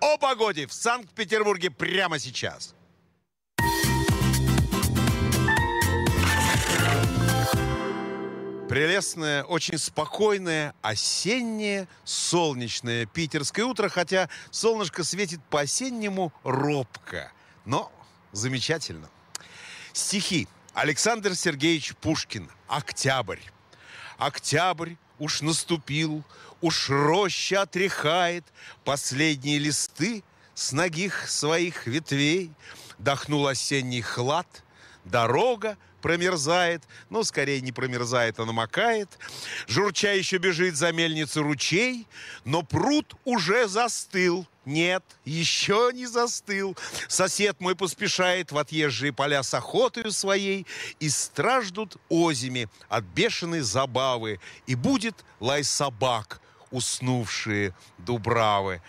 о погоде в Санкт-Петербурге прямо сейчас. Прелестное, очень спокойное, осеннее, солнечное питерское утро, хотя солнышко светит по-осеннему робко, но замечательно. Стихи. Александр Сергеевич Пушкин. «Октябрь». «Октябрь уж наступил, уж роща отряхает последние листы с ногих своих ветвей, дохнул осенний хлад — Дорога промерзает, но ну, скорее не промерзает, а намокает. Журча еще бежит за мельницу ручей, но пруд уже застыл. Нет, еще не застыл. Сосед мой поспешает в отъезжие поля с охотою своей и страждут озими от бешеной забавы. И будет лай собак, уснувшие дубравы.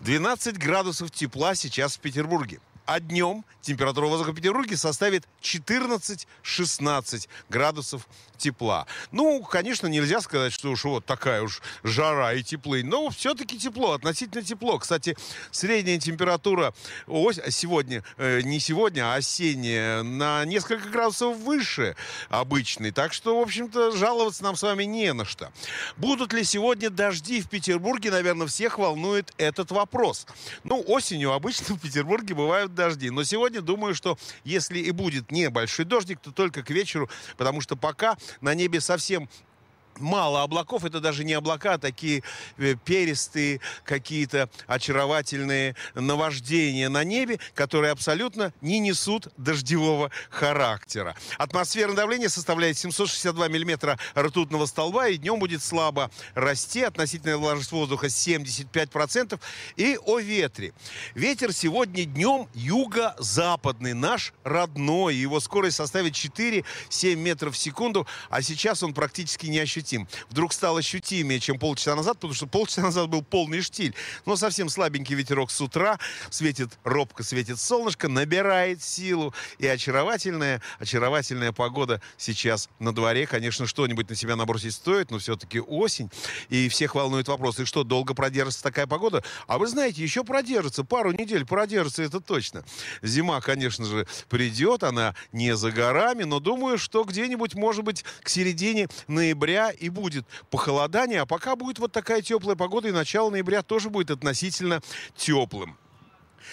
12 градусов тепла сейчас в Петербурге а днем температура воздуха в Петербурге составит 14-16 градусов тепла. Ну, конечно, нельзя сказать, что уж вот такая уж жара и теплынь, но все-таки тепло, относительно тепло. Кстати, средняя температура ось, сегодня, э, не сегодня, а осенняя, на несколько градусов выше обычной. Так что, в общем-то, жаловаться нам с вами не на что. Будут ли сегодня дожди в Петербурге, наверное, всех волнует этот вопрос. Ну, осенью обычно в Петербурге бывают дожди. Но сегодня думаю, что если и будет небольшой дождик, то только к вечеру, потому что пока на небе совсем мало облаков, это даже не облака, а такие э, перистые какие-то очаровательные наваждения на небе, которые абсолютно не несут дождевого характера. Атмосферное давление составляет 762 миллиметра ртутного столба, и днем будет слабо расти, относительная влажность воздуха 75%, и о ветре. Ветер сегодня днем юго-западный, наш родной, его скорость составит 4-7 метров в секунду, а сейчас он практически не ощутим ощутим. Вдруг стал ощутимее, чем полчаса назад, потому что полчаса назад был полный штиль. Но совсем слабенький ветерок с утра, светит робко, светит солнышко, набирает силу. И очаровательная, очаровательная погода сейчас на дворе. Конечно, что-нибудь на себя набросить стоит, но все-таки осень. И всех волнует вопрос, и что, долго продержится такая погода? А вы знаете, еще продержится, пару недель продержится, это точно. Зима, конечно же, придет, она не за горами, но думаю, что где-нибудь, может быть, к середине ноября и будет похолодание. А пока будет вот такая теплая погода, и начало ноября тоже будет относительно теплым.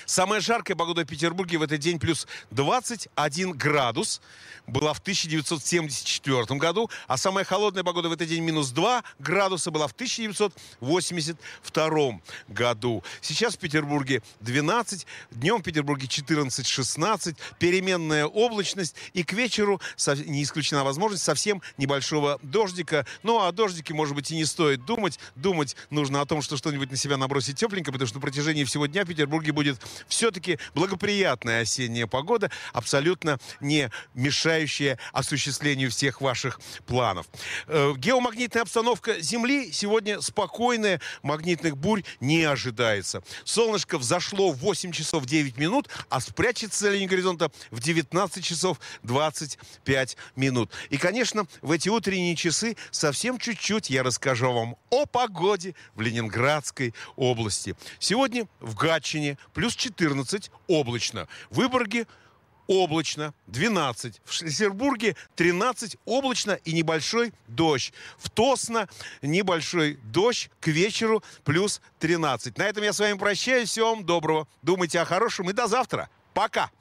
Самая жаркая погода в Петербурге в этот день плюс 21 градус была в 1974 году, а самая холодная погода в этот день минус 2 градуса была в 1982 году. Сейчас в Петербурге 12, днем в Петербурге 14-16, переменная облачность и к вечеру не исключена возможность совсем небольшого дождика. Ну, а дождике, может быть, и не стоит думать. Думать нужно о том, что что-нибудь на себя набросить тепленько, потому что на протяжении всего дня в Петербурге будет все-таки благоприятная осенняя погода, абсолютно не мешающая осуществлению всех ваших планов. Э, геомагнитная обстановка Земли сегодня спокойная, магнитных бурь не ожидается. Солнышко взошло в 8 часов 9 минут, а спрячется линия горизонта в 19 часов 25 минут. И, конечно, в эти утренние часы совсем чуть-чуть я расскажу вам о погоде в Ленинградской области. Сегодня в Гатчине плюс плюс 14 облачно. В Выборге облачно, 12. В Шлиссербурге 13 облачно и небольшой дождь. В Тосно небольшой дождь к вечеру плюс 13. На этом я с вами прощаюсь. Всем доброго. Думайте о хорошем и до завтра. Пока.